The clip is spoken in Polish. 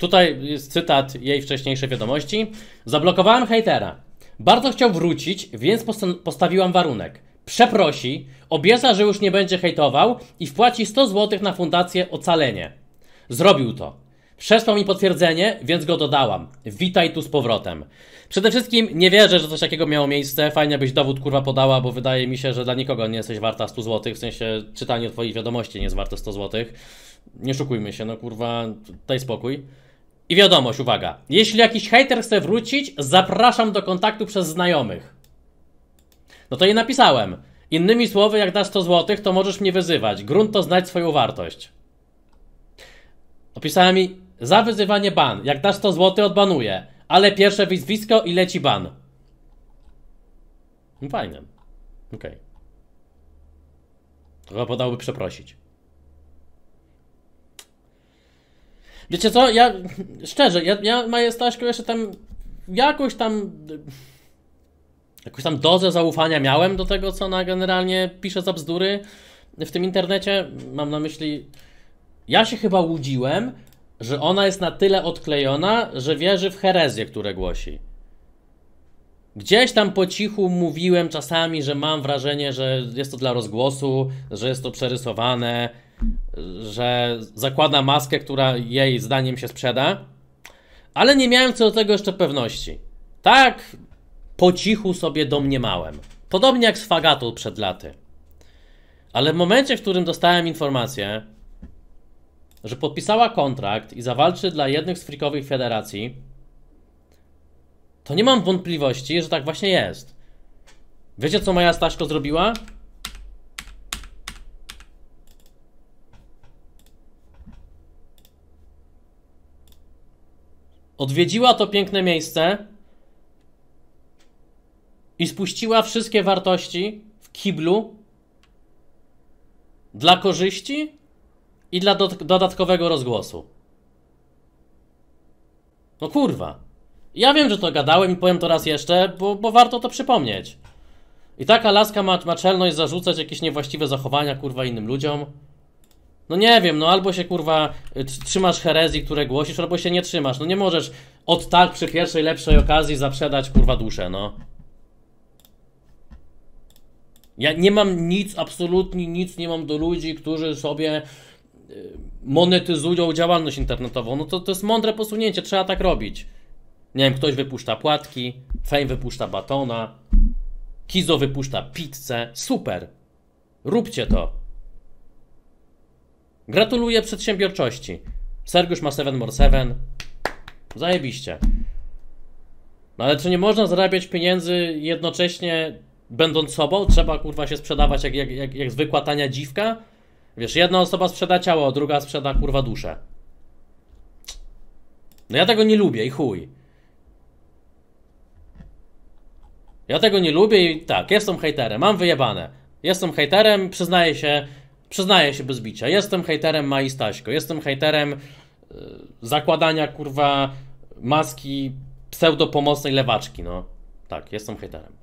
Tutaj jest cytat jej wcześniejszej wiadomości. Zablokowałem hejtera. Bardzo chciał wrócić, więc postawiłam warunek. Przeprosi, obieca, że już nie będzie hejtował i wpłaci 100 zł na fundację Ocalenie. Zrobił to. Przesłał mi potwierdzenie, więc go dodałam. Witaj tu z powrotem. Przede wszystkim nie wierzę, że coś takiego miało miejsce. Fajnie byś dowód kurwa podała, bo wydaje mi się, że dla nikogo nie jesteś warta 100 zł. W sensie czytanie twoich wiadomości nie jest warte 100 zł. Nie szukujmy się, no kurwa, daj spokój. I wiadomość, uwaga. Jeśli jakiś hater chce wrócić, zapraszam do kontaktu przez znajomych. No to je napisałem. Innymi słowy, jak dasz 100 zł, to możesz mnie wyzywać. Grunt to znać swoją wartość. Opisałem mi za wyzywanie ban. Jak dasz 100 zł, odbanuję. Ale pierwsze wyzwisko i leci ban. No fajne. Okej. Okay. Chyba podałby przeprosić. Wiecie co, ja szczerze, ja, ja Maję Staszko jeszcze tam jakoś tam jakąś tam dozę zaufania miałem do tego, co ona generalnie pisze za bzdury w tym internecie. Mam na myśli, ja się chyba łudziłem, że ona jest na tyle odklejona, że wierzy w herezję, które głosi. Gdzieś tam po cichu mówiłem czasami, że mam wrażenie, że jest to dla rozgłosu, że jest to przerysowane, że zakłada maskę, która jej zdaniem się sprzeda, ale nie miałem co do tego jeszcze pewności. Tak po cichu sobie domniemałem. Podobnie jak z Fagatu przed laty. Ale w momencie, w którym dostałem informację, że podpisała kontrakt i zawalczy dla jednych z frikowych federacji, to nie mam wątpliwości, że tak właśnie jest. Wiecie, co moja Staszko zrobiła? Odwiedziła to piękne miejsce i spuściła wszystkie wartości w kiblu dla korzyści i dla do dodatkowego rozgłosu. No kurwa. Ja wiem, że to gadałem i powiem to raz jeszcze, bo, bo warto to przypomnieć. I taka laska ma, ma czelność zarzucać jakieś niewłaściwe zachowania, kurwa, innym ludziom. No nie wiem, no albo się kurwa y, trzymasz herezji, które głosisz, albo się nie trzymasz. No nie możesz od tak przy pierwszej lepszej okazji zaprzedać kurwa duszę, no. Ja nie mam nic, absolutnie nic nie mam do ludzi, którzy sobie y, monetyzują działalność internetową. No to, to jest mądre posunięcie, trzeba tak robić. Nie wiem, ktoś wypuszcza płatki, Fame wypuszcza batona, Kizo wypuszcza pizzę. Super. Róbcie to. Gratuluję przedsiębiorczości. Sergiusz ma 7 more 7. Zajebiście. No ale czy nie można zarabiać pieniędzy jednocześnie będąc sobą? Trzeba kurwa się sprzedawać jak, jak, jak, jak zwykła tania dziwka? Wiesz, jedna osoba sprzeda ciało, druga sprzeda kurwa duszę. No ja tego nie lubię i chuj. Ja tego nie lubię i tak, jestem hejterem, mam wyjebane. Jestem hejterem, przyznaję się, Przyznaję się bez bicia. Jestem hejterem Mai Staśko. Jestem hejterem y, zakładania, kurwa, maski pseudopomocnej lewaczki, no. Tak, jestem hejterem.